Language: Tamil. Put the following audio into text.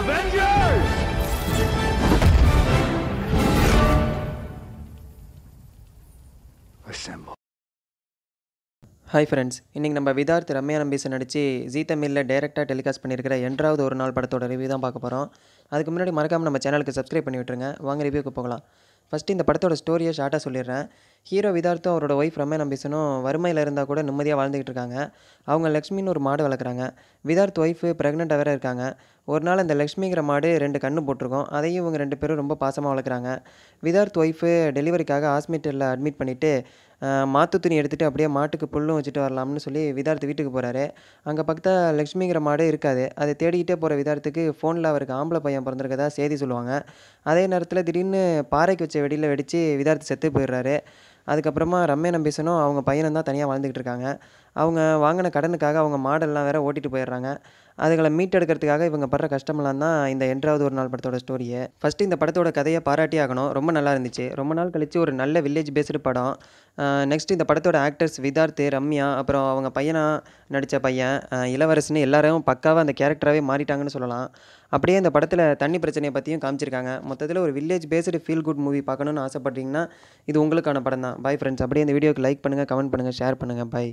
ஹாய் ஃப்ரெண்ட்ஸ் இன்றைக்கி நம்ம விதார்த் ரம்யா நம்பீஸ் நடித்து ஜீ தமிழில் டேரெக்டாக டெலிகாஸ்ட் பண்ணியிருக்கிற என்றாவது ஒரு நாள் படத்தோட ரிவ்யூ தான் பார்க்க போகிறோம் அதுக்கு முன்னாடி மறக்காமல் நம்ம சேனலுக்கு சப்ஸ்கிரைப் பண்ணி விட்டுருங்க வாங்க ரிவ்யூக்கு போகலாம் ஃபஸ்ட்டு இந்த படத்தோட ஸ்டோரியை ஷார்ட்டாக சொல்லிடுறேன் ஹீரோ விதார்த்தும் அவரோட ஒய்ஃப் ரம்யா நம்பீசனும் வறுமையில் இருந்தால் கூட நிம்மதியாக வாழ்ந்துகிட்டு இருக்காங்க அவங்க லக்ஷ்மின்னு ஒரு மாடு வளர்க்குறாங்க விதார்த் ஒய்ஃபு ப்ரெக்னெண்ட்டாக வேறு இருக்காங்க ஒரு நாள் அந்த லக்ஷ்மிங்கிற மாடு ரெண்டு கண்ணு போட்டிருக்கோம் அதையும் இவங்க ரெண்டு பேரும் ரொம்ப பாசமாக வளர்க்குறாங்க விதார்த் ஒய்ஃபு டெலிவரிக்காக ஹாஸ்பிட்டலில் அட்மிட் பண்ணிவிட்டு மாத்து துணி எடுத்துகிட்டு அப்படியே மாட்டுக்கு புல்லும் வச்சுட்டு வரலாம்னு சொல்லி விதார்த்து வீட்டுக்கு போகிறாரு அங்கே பக்கத்தில் லக்ஷ்மிங்கிற மாடு இருக்காது அதை தேடிக்கிட்டே போகிற விதார்த்துக்கு ஃபோனில் அவருக்கு ஆம்பளை பையன் பிறந்திருக்கதா செய்தி சொல்லுவாங்க அதே நேரத்தில் திடீர்னு பாறைக்கு வச்ச வெடியில் வெடித்து விதார்த்து செத்து போயிடுறாரு அதுக்கப்புறமா ரம்மே நம்பீசனும் அவங்க பையனும் தான் தனியாக வாழ்ந்துக்கிட்டு இருக்காங்க அவங்க வாங்கின கடனுக்காக அவங்க மாடல்லாம் வேறு ஓட்டிகிட்டு போயிடுறாங்க அதுகளை மீட்டெடுக்கிறதுக்காக இவங்க படுற கஷ்டமெல்லாம் தான் இந்த என்றாவது ஒரு நாள் படத்தோட ஸ்டோரியை ஃபஸ்ட்டு இந்த படத்தோட கதையை பாராட்டி ஆகணும் ரொம்ப நல்லா இருந்துச்சு ரொம்ப நாள் கழித்து ஒரு நல்ல வில்லேஜ் பேஸ்டு படம் நெக்ஸ்ட் இந்த படத்தோட ஆக்டர்ஸ் விதார்த்து ரம்யா அப்புறம் அவங்க பையனாக நடித்த பையன் இளவரசன்னு எல்லாரும் பக்காவாக அந்த கேரக்டராகவே மாறிட்டாங்கன்னு சொல்லலாம் அப்படியே இந்த படத்தில் தண்ணி பிரச்சனையை பற்றியும் காமிச்சிருக்காங்க மொத்தத்தில் ஒரு village based feel good movie பார்க்கணுன்னு ஆசைப்பட்றீங்கன்னா இது உங்களுக்கான படம் தான் பாய் ஃப்ரெண்ட்ஸ் அப்படியே இந்த வீடியோக்கு லைக் பண்ணுங்கள் கமெண்ட் பண்ணுங்கள் ஷேர் பண்ணுங்கள் பாய்